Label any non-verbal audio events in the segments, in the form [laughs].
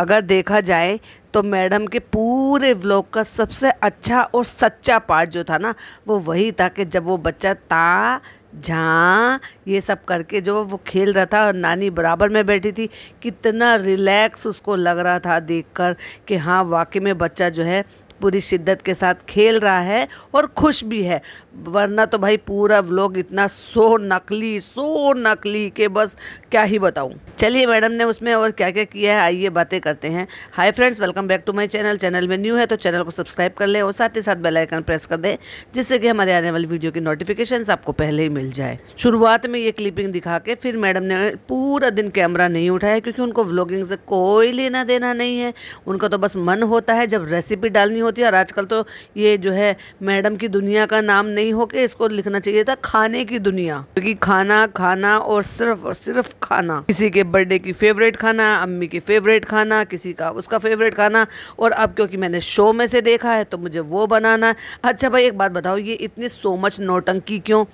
अगर देखा जाए तो मैडम के पूरे व्लॉग का सबसे अच्छा और सच्चा पार्ट जो था ना वो वही था कि जब वो बच्चा ता झा ये सब करके जो वो खेल रहा था और नानी बराबर में बैठी थी कितना रिलैक्स उसको लग रहा था देखकर कि हाँ वाकई में बच्चा जो है पूरी शिद्दत के साथ खेल रहा है और खुश भी है वरना तो भाई पूरा व्लॉग इतना सो नकली सो नकली के बस क्या ही बताऊं चलिए मैडम ने उसमें और क्या क्या किया है आइए बातें करते हैं hi friends welcome back to my channel channel में न्यू है तो चैनल को सब्सक्राइब कर लें और साथ ही साथ बेल आइकन प्रेस कर दें जिससे कि हमारे आने वाली वीडियो की नोटिफिकेशन आपको पहले ही मिल जाए शुरुआत में ये क्लिपिंग दिखा के फिर मैडम ने पूरा दिन कैमरा नहीं उठाया क्योंकि उनको व्लॉगिंग से कोई लेना देना नहीं है उनका तो बस मन होता है जब रेसिपी डालनी होती है और आजकल तो ये जो है मैडम की दुनिया का नाम नहीं नहीं हो के इसको लिखना चाहिए था खाने की दुनिया क्योंकि खाना खाना और सिर्फ और सिर्फ खाना किसी के बर्थडे की फेवरेट खाना अम्मी की फेवरेट खाना किसी का उसका फेवरेट खाना और अब क्योंकि मैंने शो में से देखा है तो मुझे वो बनाना अच्छा भाई एक बात बताओ ये इतनी सो मच नोटंकी क्यों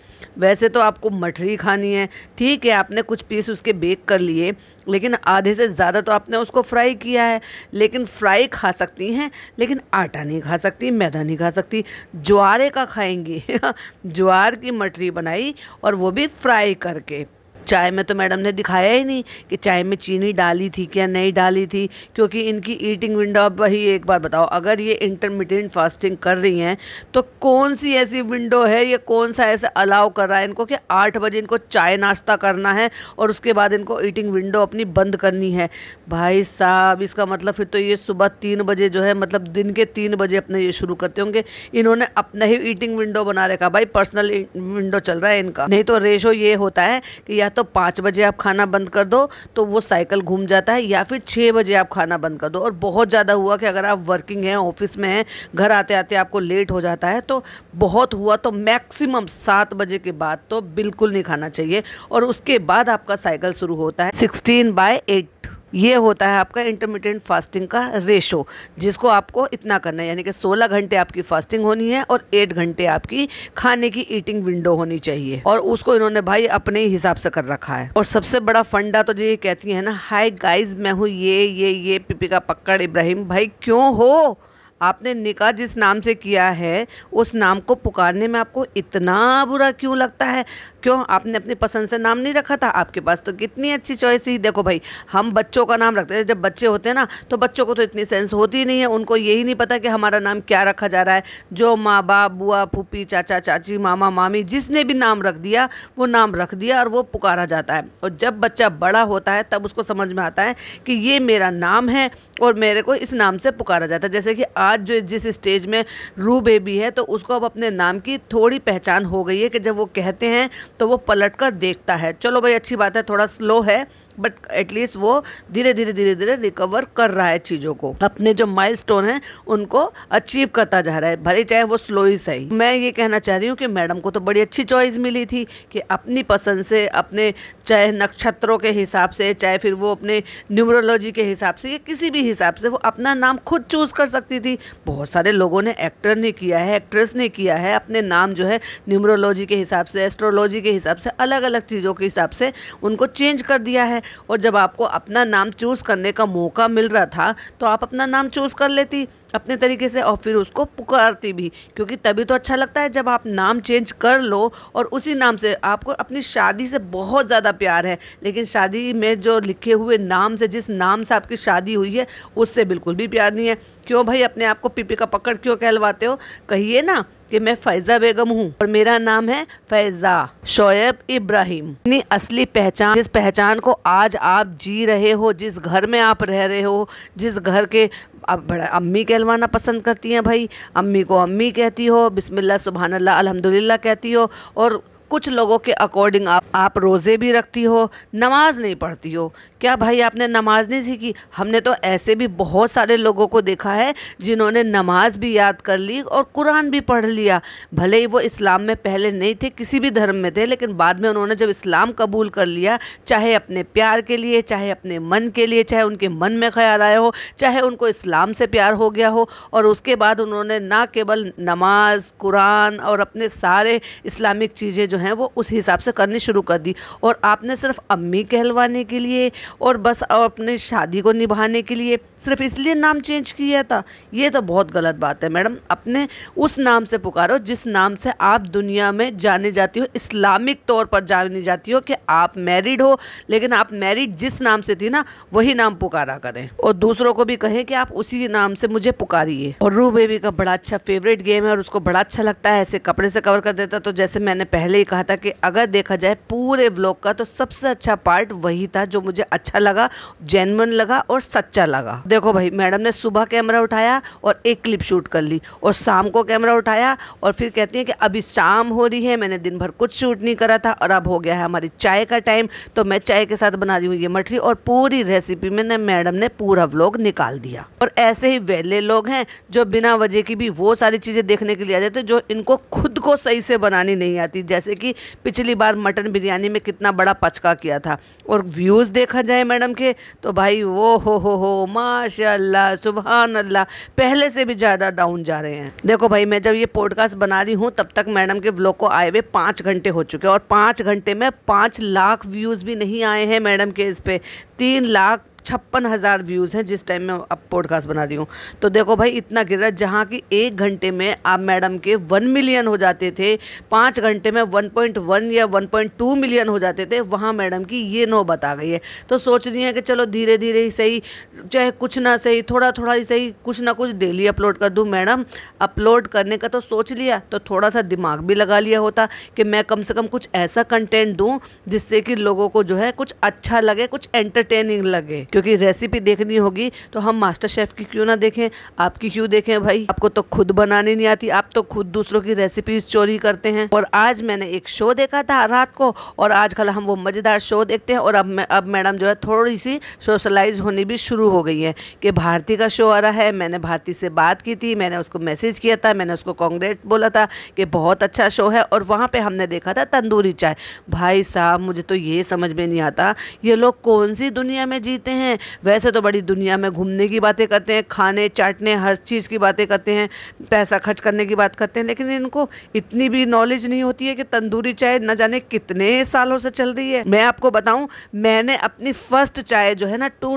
वैसे तो आपको मठरी खानी है ठीक है आपने कुछ पीस उसके बेक कर लिए लेकिन आधे से ज़्यादा तो आपने उसको फ्राई किया है लेकिन फ्राई खा सकती हैं लेकिन आटा नहीं खा सकती मैदा नहीं खा सकती ज्वारे का खाएंगी [laughs] ज्वार की मटरी बनाई और वो भी फ्राई करके चाय में तो मैडम ने दिखाया ही नहीं कि चाय में चीनी डाली थी क्या नहीं डाली थी क्योंकि इनकी ईटिंग विंडो अब ही एक बार बताओ अगर ये इंटरमीडियट फास्टिंग कर रही हैं तो कौन सी ऐसी विंडो है या कौन सा ऐसा अलाउ कर रहा है इनको कि आठ बजे इनको चाय नाश्ता करना है और उसके बाद इनको ईटिंग विंडो अपनी बंद करनी है भाई साहब इसका मतलब फिर तो ये सुबह तीन बजे जो है मतलब दिन के तीन बजे अपने ये शुरू करते होंगे इन्होंने अपना ही ईटिंग विंडो बना रखा भाई पर्सनल विंडो चल रहा है इनका नहीं तो रेशो ये होता है कि या तो पाँच बजे आप खाना बंद कर दो तो वो साइकिल घूम जाता है या फिर छः बजे आप खाना बंद कर दो और बहुत ज़्यादा हुआ कि अगर आप वर्किंग हैं ऑफिस में हैं घर आते आते आपको लेट हो जाता है तो बहुत हुआ तो मैक्सिमम सात बजे के बाद तो बिल्कुल नहीं खाना चाहिए और उसके बाद आपका साइकिल शुरू होता है सिक्सटीन बाय एट ये होता है आपका इंटरमीडियंट फास्टिंग का रेशो जिसको आपको इतना करना है यानी कि 16 घंटे आपकी फास्टिंग होनी है और 8 घंटे आपकी खाने की ईटिंग विंडो होनी चाहिए और उसको इन्होंने भाई अपने ही हिसाब से कर रखा है और सबसे बड़ा फंडा तो जो ये कहती है ना हाय गाइज मैं हूँ ये ये ये पिपी का पक्कड़ इब्राहिम भाई क्यों हो आपने निकाह जिस नाम से किया है उस नाम को पुकारने में आपको इतना बुरा क्यों लगता है क्यों आपने अपनी पसंद से नाम नहीं रखा था आपके पास तो कितनी अच्छी चॉइस थी देखो भाई हम बच्चों का नाम रखते थे जब बच्चे होते हैं ना तो बच्चों को तो इतनी सेंस होती नहीं है उनको यही नहीं पता कि हमारा नाम क्या रखा जा रहा है जो माँ बाप बुआ फूपी चाचा चाची मामा मामी जिसने भी नाम रख दिया वो नाम रख दिया और वो पुकारा जाता है और जब बच्चा बड़ा होता है तब उसको समझ में आता है कि ये मेरा नाम है और मेरे को इस नाम से पुकारा जाता है जैसे कि बाद जो जिस स्टेज में रू बेबी है तो उसको अब अपने नाम की थोड़ी पहचान हो गई है कि जब वो कहते हैं तो वो पलट कर देखता है चलो भाई अच्छी बात है थोड़ा स्लो है बट एटलीस्ट वो धीरे धीरे धीरे धीरे रिकवर कर रहा है चीज़ों को अपने जो माइल स्टोन है उनको अचीव करता जा रहा है भले चाहे वो स्लो ही सही मैं ये कहना चाह रही हूँ कि मैडम को तो बड़ी अच्छी चॉइस मिली थी कि अपनी पसंद से अपने चाहे नक्षत्रों के हिसाब से चाहे फिर वो अपने न्यूमरोलॉजी के हिसाब से या किसी भी हिसाब से वो अपना नाम खुद चूज़ कर सकती थी बहुत सारे लोगों ने एक्टर ने किया है एक्ट्रेस ने किया है अपने नाम जो है न्यूमरोलॉजी के हिसाब से एस्ट्रोलॉजी के हिसाब से अलग अलग चीज़ों के हिसाब से उनको चेंज कर दिया है और जब आपको अपना नाम चूज़ करने का मौका मिल रहा था तो आप अपना नाम चूज़ कर लेती अपने तरीके से और फिर उसको पुकारती भी क्योंकि तभी तो अच्छा लगता है जब आप नाम चेंज कर लो और उसी नाम से आपको अपनी शादी से बहुत ज़्यादा प्यार है लेकिन शादी में जो लिखे हुए नाम से जिस नाम से आपकी शादी हुई है उससे बिल्कुल भी प्यार नहीं है क्यों भाई अपने आप को पिपी का पकड़ क्यों कहलवाते हो कहिए ना कि मैं फैज़ा बेगम हूँ और मेरा नाम है फैज़ा शोएब इब्राहिम अपनी असली पहचान जिस पहचान को आज आप जी रहे हो जिस घर में आप रह रहे हो जिस घर के अब बड़ा अम्मी कहलवाना पसंद करती हैं भाई अम्मी को अम्मी कहती हो बिस्मिल्लाह सुबहानल्ला अल्हम्दुलिल्लाह कहती हो और कुछ लोगों के अकॉर्डिंग आप आप रोज़े भी रखती हो नमाज नहीं पढ़ती हो क्या भाई आपने नमाज नहीं सीखी हमने तो ऐसे भी बहुत सारे लोगों को देखा है जिन्होंने नमाज भी याद कर ली और कुरान भी पढ़ लिया भले ही वो इस्लाम में पहले नहीं थे किसी भी धर्म में थे लेकिन बाद में उन्होंने जब इस्लाम कबूल कर लिया चाहे अपने प्यार के लिए चाहे अपने मन के लिए चाहे उनके मन में ख्याल आया हो चाहे उनको इस्लाम से प्यार हो गया हो और उसके बाद उन्होंने ना केवल नमाज कुरान और अपने सारे इस्लामिक चीज़ें जो हैं वो उस हिसाब से करनी शुरू कर दी और आपने सिर्फ अम्मी कहलवाने के लिए और बस अपने शादी को निभाने के लिए सिर्फ इसलिए नाम चेंज किया था ये तो बहुत गलत बात है मैडम अपने उस नाम से पुकारो जिस नाम से आप दुनिया में जाने जाती हो इस्लामिक तौर पर जानी जाती हो कि आप मैरिड हो लेकिन आप मैरिड जिस नाम से थी ना वही नाम पुकारा करें और दूसरों को भी कहें कि आप उसी नाम से मुझे पुकारिए और रू बेबी का बड़ा अच्छा फेवरेट गेम है और उसको बड़ा अच्छा लगता है ऐसे कपड़े से कवर कर देता तो जैसे मैंने पहले ही कहा था कि अगर देखा जाए पूरे व्लॉग का तो सबसे अच्छा पार्ट वही था जो मुझे अच्छा लगा जेनवन लगा और सच्चा लगा देखो भाई मैडम ने सुबह कैमरा उठाया और एक क्लिप शूट कर ली और शाम को कैमरा उठाया और फिर कहती है कि अभी शाम हो रही है मैंने दिन भर कुछ शूट नहीं करा था और अब हो गया है हमारी चाय का टाइम तो मैं चाय के साथ बना रही हूँ ये मठरी और पूरी रेसिपी में मैडम ने पूरा व्लॉग निकाल दिया और ऐसे ही वेले लोग हैं जो बिना वजह की भी वो सारी चीज़ें देखने के लिए आ जाते जो इनको खुद को सही से बनानी नहीं आती जैसे कि पिछली बार मटन बिरयानी में कितना बड़ा पचका किया था और व्यूज़ देखा जाए मैडम के तो भाई वो हो हो हो माशाल्लाह सुबहान अल्लाह पहले से भी ज़्यादा डाउन जा रहे हैं देखो भाई मैं जब ये पॉडकास्ट बना रही हूँ तब तक मैडम के ब्लॉग को आए हुए पाँच घंटे हो चुके हैं और पाँच घंटे में पाँच लाख व्यूज़ भी नहीं आए हैं मैडम के इस पर तीन लाख छप्पन हज़ार व्यूज़ हैं जिस टाइम मैं अब पॉडकास्ट बना रही हूँ तो देखो भाई इतना गिर रहा है जहाँ की एक घंटे में आप मैडम के वन मिलियन हो जाते थे पाँच घंटे में वन पॉइंट वन या वन पॉइंट टू मिलियन हो जाते थे वहाँ मैडम की ये नौबत आ गई है तो सोच रही है कि चलो धीरे धीरे ही सही चाहे कुछ ना सही थोड़ा थोड़ा ही सही कुछ ना कुछ डेली अपलोड कर दूँ मैडम अपलोड करने का तो सोच लिया तो थोड़ा सा दिमाग भी लगा लिया होता कि मैं कम से कम कुछ ऐसा कंटेंट दूँ जिससे कि लोगों को जो है कुछ अच्छा लगे कुछ एंटरटेनिंग लगे क्योंकि रेसिपी देखनी होगी तो हम मास्टर शेफ़ की क्यों ना देखें आपकी क्यों देखें भाई आपको तो खुद बनानी नहीं आती आप तो खुद दूसरों की रेसिपीज़ चोरी करते हैं और आज मैंने एक शो देखा था रात को और आजकल हम वो मज़ेदार शो देखते हैं और अब मैं अब मैडम जो है थोड़ी सी सोशलाइज होनी भी शुरू हो गई है कि भारती का शो आ रहा है मैंने भारती से बात की थी मैंने उसको मैसेज किया था मैंने उसको कांग्रेस बोला था कि बहुत अच्छा शो है और वहाँ पर हमने देखा था तंदूरी चाय भाई साहब मुझे तो ये समझ में नहीं आता ये लोग कौन सी दुनिया में जीते हैं हैं वैसे तो बड़ी दुनिया में घूमने की बातें करते हैं खाने चाटने हर चीज़ की बातें करते हैं पैसा खर्च करने की बात करते हैं लेकिन इनको इतनी भी नॉलेज नहीं होती है कि तंदूरी चाय न जाने कितने सालों से चल रही है मैं आपको बताऊँ मैंने अपनी फर्स्ट चाय जो है ना टू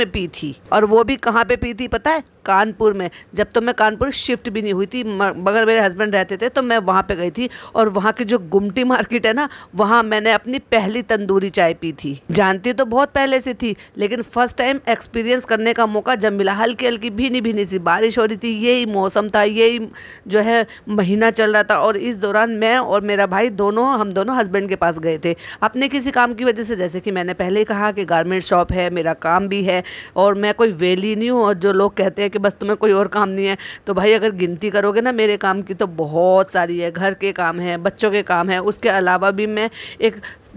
में पी थी और वो भी कहाँ पे पी थी पता है कानपुर में जब तो मैं कानपुर शिफ्ट भी नहीं हुई थी मगर मेरे हस्बैंड रहते थे तो मैं वहाँ पे गई थी और वहाँ की जो गुमटी मार्केट है ना वहाँ मैंने अपनी पहली तंदूरी चाय पी थी जानती तो बहुत पहले से थी लेकिन फर्स्ट टाइम एक्सपीरियंस करने का मौका जब मिला हल्की हल्की भीनी भीनी सी बारिश हो रही थी यही मौसम था यही जो है महीना चल रहा था और इस दौरान मैं और मेरा भाई दोनों हम दोनों हस्बैंड के पास गए थे अपने किसी काम की वजह से जैसे कि मैंने पहले ही कहा कि गारमेंट शॉप है मेरा काम भी है और मैं कोई वेली नहीं हूँ और जो लोग कहते हैं कि बस तुम्हें कोई और काम नहीं है तो भाई अगर गिनती करोगे ना मेरे काम की तो बहुत सारी है घर के काम है बच्चों के काम है उसके अलावा भी मैं एक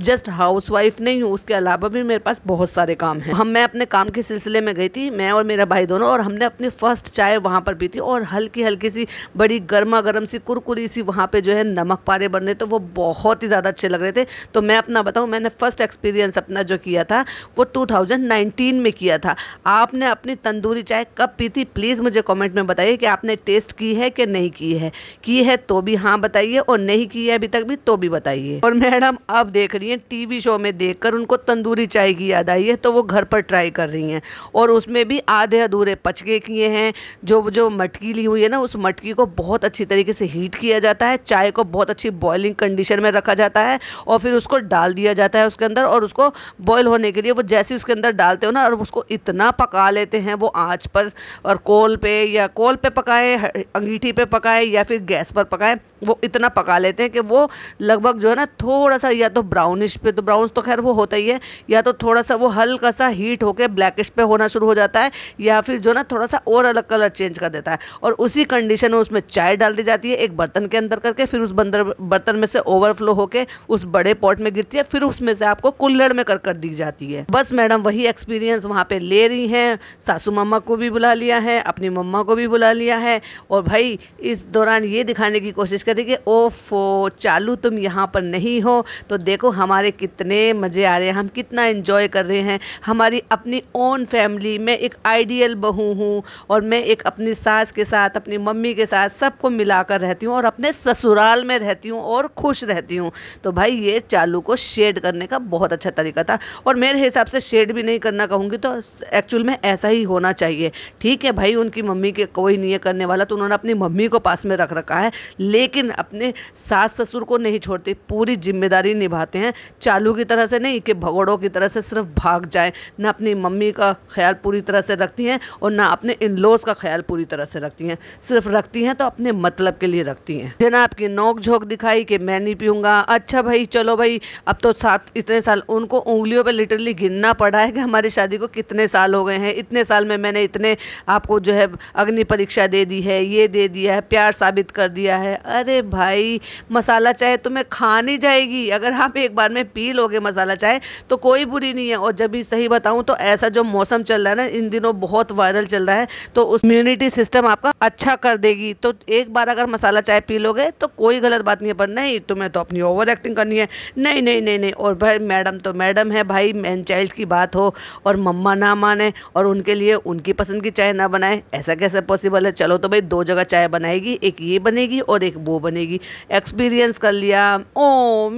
जस्ट हाउस वाइफ नहीं हूँ उसके अलावा भी मेरे पास बहुत सारे काम हैं हम मैं अपने काम के सिलसिले में गई थी मैं और मेरा भाई दोनों और हमने अपनी फ़र्स्ट चाय वहाँ पर पी थी और हल्की हल्की सी बड़ी गर्मा गर्म सी कुरकुरी सी वहाँ पर जो है नमक पारे बन रहे थे तो वो बहुत ही ज़्यादा अच्छे लग रहे थे तो मैं अपना बताऊँ मैंने फ़र्स्ट एक्सपीरियंस अपना जो किया था वो 2019 में किया था आपने अपनी तंदूरी चाय कब पी थी थी प्लीज़ मुझे कमेंट में बताइए कि आपने टेस्ट की है कि नहीं की है की है तो भी हाँ बताइए और नहीं की है अभी तक भी तो भी बताइए और मैडम आप देख रही हैं टीवी शो में देखकर उनको तंदूरी चाय की याद आई है तो वो घर पर ट्राई कर रही हैं और उसमें भी आधे अधूरे पचके किए हैं जो जो मटकी ली हुई है ना उस मटकी को बहुत अच्छी तरीके से हीट किया जाता है चाय को बहुत अच्छी बॉयलिंग कंडीशन में रखा जाता है और फिर उसको डाल दिया जाता है उसके अंदर और उसको बॉयल होने के लिए वो जैसे उसके अंदर डालते हो ना और उसको इतना पका लेते हैं वो आँच पर और कोल पे या कोल पे पकाएं अंगीठी पे पकाएं या फिर गैस पर पकाएं वो इतना पका लेते हैं कि वो लगभग जो है ना थोड़ा सा या तो ब्राउनिश पे तो ब्राउन तो खैर वो होता ही है या तो थोड़ा सा वो हल्का सा हीट होकर ब्लैकिश पे होना शुरू हो जाता है या फिर जो ना थोड़ा सा और अलग कलर चेंज कर देता है और उसी कंडीशन में उसमें चाय डाल दी जाती है एक बर्तन के अंदर करके फिर उस बंदर बर्तन में से ओवरफ्लो होकर उस बड़े पॉट में गिरती है फिर उसमें से आपको कुल्लड़ में कर कर दी जाती है बस मैडम वही एक्सपीरियंस वहाँ पर ले रही हैं सासू मामा को भी बुला लिया है अपनी मम्मा को भी बुला लिया है और भाई इस दौरान ये दिखाने की कोशिश कर करेंगे ओफो चालू तुम यहाँ पर नहीं हो तो देखो हमारे कितने मज़े आ रहे हैं हम कितना इन्जॉय कर रहे हैं हमारी अपनी ओन फैमिली मैं एक आइडियल बहू हूँ और मैं एक अपनी सास के साथ अपनी मम्मी के साथ सबको मिलाकर रहती हूँ और अपने ससुराल में रहती हूँ और खुश रहती हूँ तो भाई ये चालू को शेड करने का बहुत अच्छा तरीका था और मेरे हिसाब से शेड भी नहीं करना कहूँगी तो एक्चुअल में ऐसा ही होना चाहिए ठीक है भाई उनकी मम्मी के कोई नहीं है करने वाला तो उन्होंने अपनी मम्मी को पास में रख रखा है लेकिन लेकिन अपने सास ससुर को नहीं छोड़ते पूरी जिम्मेदारी निभाते हैं चालू की तरह से नहीं कि भगोड़ों की तरह से सिर्फ भाग जाए ना अपनी मम्मी का ख्याल पूरी तरह से रखती हैं और ना अपने इन लोस का ख्याल पूरी तरह से रखती हैं सिर्फ रखती हैं तो अपने मतलब के लिए रखती हैं जनाब की नोक झोंक दिखाई कि मैं नहीं पीऊँगा अच्छा भाई चलो भाई अब तो सात इतने साल उनको उंगलियों पर लिटरली गिनना पड़ा है कि हमारी शादी को कितने साल हो गए हैं इतने साल में मैंने इतने आपको जो है अग्नि परीक्षा दे दी है ये दे दिया है प्यार साबित कर दिया है अरे भाई मसाला चाय तुम्हें तो खा नहीं जाएगी अगर आप एक बार में पी लोगे मसाला चाय तो कोई बुरी नहीं है और जब भी सही बताऊँ तो ऐसा जो मौसम चल रहा है ना इन दिनों बहुत वायरल चल रहा है तो उस इम्यूनिटी सिस्टम आपका अच्छा कर देगी तो एक बार अगर मसाला चाय पी लोगे तो कोई गलत बात नहीं है पर नहीं तुम्हें तो अपनी ओवर एक्टिंग करनी है नहीं नहीं नहीं नहीं और भाई मैडम तो मैडम है भाई मैन चाइल्ड की बात हो और मम्मा ना माने और उनके लिए उनकी पसंद की चाय ना बनाए ऐसा कैसे पॉसिबल है चलो तो भाई दो जगह चाय बनाएगी एक ये बनेगी और एक वो वो बनेगी एक्सपीरियंस कर लिया ओ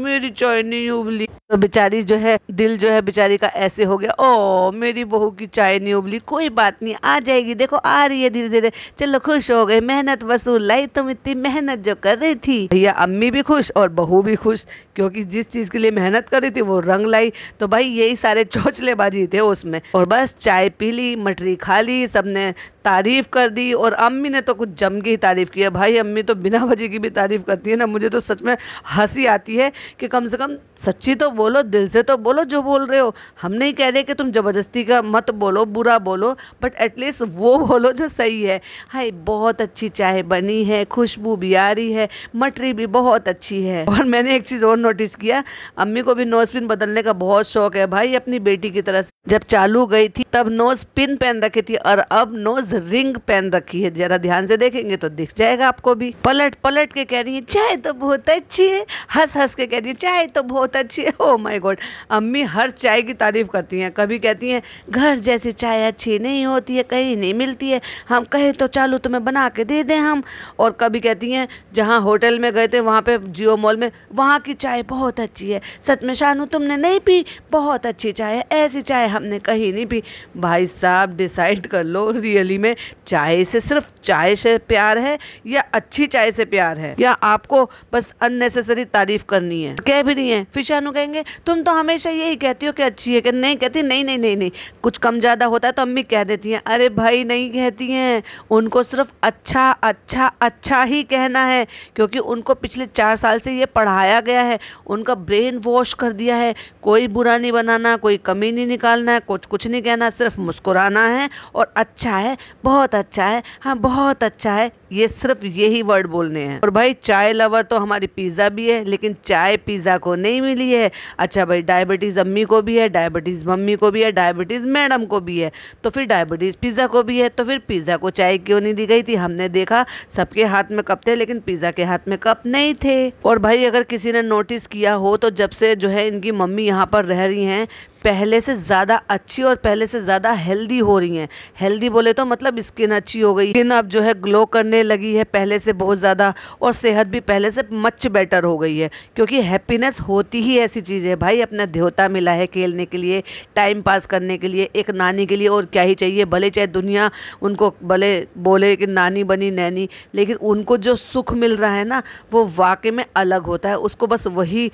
मेरी चाय नहीं उबली तो बेचारी जो है दिल जो है बेचारी का ऐसे हो गया ओ मेरी बहू की चाय नहीं उबली कोई बात नहीं आ जाएगी देखो आ रही है धीरे धीरे चलो खुश हो गए मेहनत वसूल लाई तुम तो इतनी मेहनत जो कर रही थी भैया अम्मी भी खुश और बहू भी खुश क्योंकि जिस चीज़ के लिए मेहनत कर रही थी वो रंग लाई तो भाई यही सारे चौचलेबाजी थे उसमें और बस चाय पी ली मटरी खा ली सबने तारीफ कर दी और अम्मी ने तो कुछ जम की तारीफ किया भाई अम्मी तो बिना वजह की भी तारीफ़ करती है ना मुझे तो सच में हंसी आती है कि कम से कम सच्ची तो बोलो दिल से तो बोलो जो बोल रहे हो हम नहीं कह रहे कि तुम ज़बरदस्ती का मत बोलो बुरा बोलो बट एटलीस्ट वो बोलो जो सही है हाय बहुत अच्छी चाय बनी है खुशबू भी आ रही है मटरी भी बहुत अच्छी है और मैंने एक चीज़ और नोटिस किया अम्मी को भी नोज पिन बदलने का बहुत शौक है भाई अपनी बेटी की तरह जब चालू गई थी तब नोज पिन पहन रखी थी और अब नोज रिंग पहन रखी है जरा ध्यान से देखेंगे तो दिख जाएगा आपको भी पलट पलट के कह रही है चाय तो बहुत अच्छी है हंस हंस के कह रही है चाय तो बहुत अच्छी है ओ माय गॉड अम्मी हर चाय की तारीफ़ करती हैं कभी कहती हैं घर जैसी चाय अच्छी नहीं होती है कहीं नहीं मिलती है हम कहे तो चालू तुम्हें बना के दे दें हम और कभी कहती हैं जहाँ होटल में गए थे वहाँ पर जियो मॉल में वहाँ की चाय बहुत अच्छी है सच में शानू तुमने नहीं पी बहुत अच्छी चाय है ऐसी चाय हमने कहीं नहीं पी भाई साहब डिसाइड कर लो रियली में चाय से सिर्फ चाय से प्यार है या अच्छी चाय से प्यार है है या आपको बस अननेसेसरी तारीफ करनी है कह भी नहीं है फिर शानू कहेंगे तुम तो हमेशा यही कहती हो कि अच्छी है कि नहीं कहती नहीं नहीं नहीं नहीं कुछ कम ज़्यादा होता है तो अम्मी कह देती हैं अरे भाई नहीं कहती हैं उनको सिर्फ अच्छा अच्छा अच्छा ही कहना है क्योंकि उनको पिछले चार साल से ये पढ़ाया गया है उनका ब्रेन वॉश कर दिया है कोई बुरा नहीं बनाना कोई कमी नहीं निकालना है कुछ कुछ नहीं कहना सिर्फ मुस्कुराना है और अच्छा है बहुत अच्छा है हाँ बहुत अच्छा है ये सिर्फ यही वर्ड बोलने हैं और भाई चाय लवर तो हमारी पिज़्ज़ा भी है लेकिन चाय पिज़्ज़ा को नहीं मिली है अच्छा भाई डायबिटीज़ अम्मी को भी है डायबिटीज़ मम्मी को भी है डायबिटीज़ मैडम को भी है तो फिर डायबिटीज़ पिज़्ज़ा को भी है तो फिर पिज़्ज़ा को चाय क्यों नहीं दी गई थी हमने देखा सबके हाथ में कप थे लेकिन पिज़्ज़ा के हाथ में कप नहीं थे और भाई अगर किसी ने नोटिस किया हो तो जब से जो है इनकी मम्मी यहाँ पर रह रही हैं पहले से ज़्यादा अच्छी और पहले से ज़्यादा हेल्दी हो रही हैं हेल्दी बोले तो मतलब स्किन अच्छी हो गई स्किन अब जो है ग्लो करने लगी है पहले से बहुत ज़्यादा और सेहत भी पहले से मच बेटर हो गई है क्योंकि हैप्पीनेस होती ही ऐसी चीज़ है भाई अपना देवता मिला है खेलने के लिए टाइम पास करने के लिए एक नानी के लिए और क्या ही चाहिए भले चाहे दुनिया उनको भले बोले कि नानी बनी नैनी लेकिन उनको जो सुख मिल रहा है ना वो वाकई में अलग होता है उसको बस वही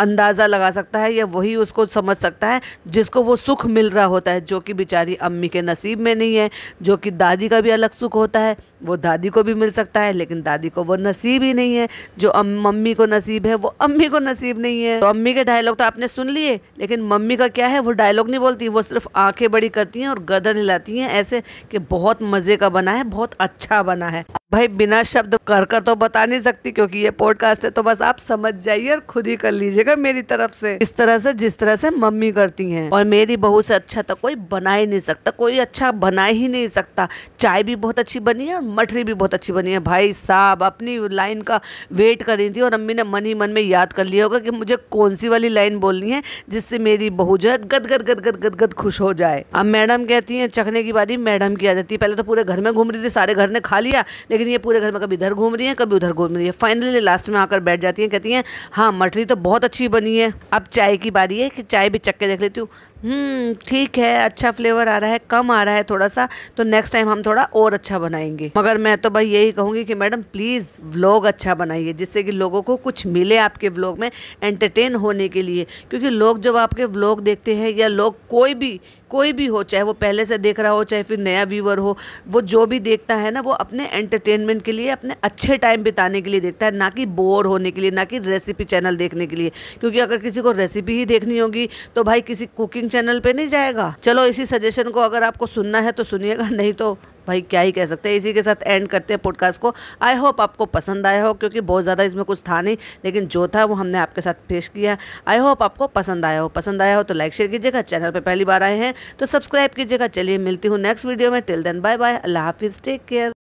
अंदाज़ा लगा सकता है या वही उसको समझ सकता है जिसको वो सुख मिल रहा होता है जो कि बेचारी अम्मी के नसीब में नहीं है जो कि दादी का भी अलग सुख होता है वो दादी को भी मिल सकता है लेकिन दादी को वो नसीब ही नहीं है जो मम्मी को नसीब है वो अम्मी को नसीब नहीं है तो अम्मी के डायलॉग तो आपने सुन लिए लेकिन मम्मी का क्या है वो डायलॉग नहीं बोलती वो सिर्फ आँखें बड़ी करती हैं और गर्दन हिलाती हैं ऐसे कि बहुत मज़े का बना है बहुत अच्छा बना है भाई बिना शब्द कर कर तो बता नहीं सकती क्योंकि ये पॉडकास्ट है तो बस आप समझ जाइए और खुद ही कर लीजिएगा मेरी तरफ से इस तरह से जिस तरह से मम्मी करती हैं और मेरी बहू से अच्छा तो कोई बना ही नहीं सकता कोई अच्छा बना ही नहीं सकता चाय भी बहुत अच्छी बनी है और मठरी भी बहुत अच्छी बनी है भाई साहब अपनी लाइन का वेट कर रही थी और अम्मी ने मन ही मन में याद कर लिया होगा कि मुझे कौन सी वाली लाइन बोलनी है जिससे मेरी बहू जो है गद गद गद गद गद गद खुश हो जाए अब मैडम कहती है चखने की बारी मैडम की आ जाती है पहले तो पूरे घर में घूम रही थी सारे घर ने खा लिया लेकिन लेकिन है पूरे घर में कभी इधर घूम रही है कभी उधर घूम रही है फाइनली लास्ट में आकर बैठ जाती हैं कहती हैं हाँ मटरी तो बहुत अच्छी बनी है अब चाय की बारी है कि चाय भी चक के देख लेती हूँ हम्म, ठीक है अच्छा फ्लेवर आ रहा है कम आ रहा है थोड़ा सा तो नेक्स्ट टाइम हम थोड़ा और अच्छा बनाएंगे मगर मैं तो भाई यही कहूँगी कि मैडम प्लीज़ व्लॉग अच्छा बनाइए जिससे कि लोगों को कुछ मिले आपके व्लॉग में एंटरटेन होने के लिए क्योंकि लोग जब आपके व्लॉग देखते हैं या लोग कोई भी कोई भी हो चाहे वो पहले से देख रहा हो चाहे फिर नया व्यूवर हो वो जो भी देखता है ना वो अपने एंटरटेनमेंट के लिए अपने अच्छे टाइम बिताने के लिए देखता है ना कि बोर होने के लिए ना कि रेसिपी चैनल देखने के लिए क्योंकि अगर किसी को रेसिपी ही देखनी होगी तो भाई किसी कुकिंग चैनल पर नहीं जाएगा चलो इसी सजेशन को अगर आपको सुनना है तो सुनिएगा नहीं तो भाई क्या ही कह सकते हैं इसी के साथ एंड करते हैं पॉडकास्ट को आई होप आपको पसंद आया हो क्योंकि बहुत ज़्यादा इसमें कुछ था नहीं लेकिन जो था वो हमने आपके साथ पेश किया आई होप आपको पसंद आया हो पसंद आया हो तो लाइक शेयर कीजिएगा चैनल पर पहली बार आए हैं तो सब्सक्राइब कीजिएगा चलिए मिलती हूँ नेक्स्ट वीडियो में टिल देन बाय बाय अल्लाह हाफिज़ टेक केयर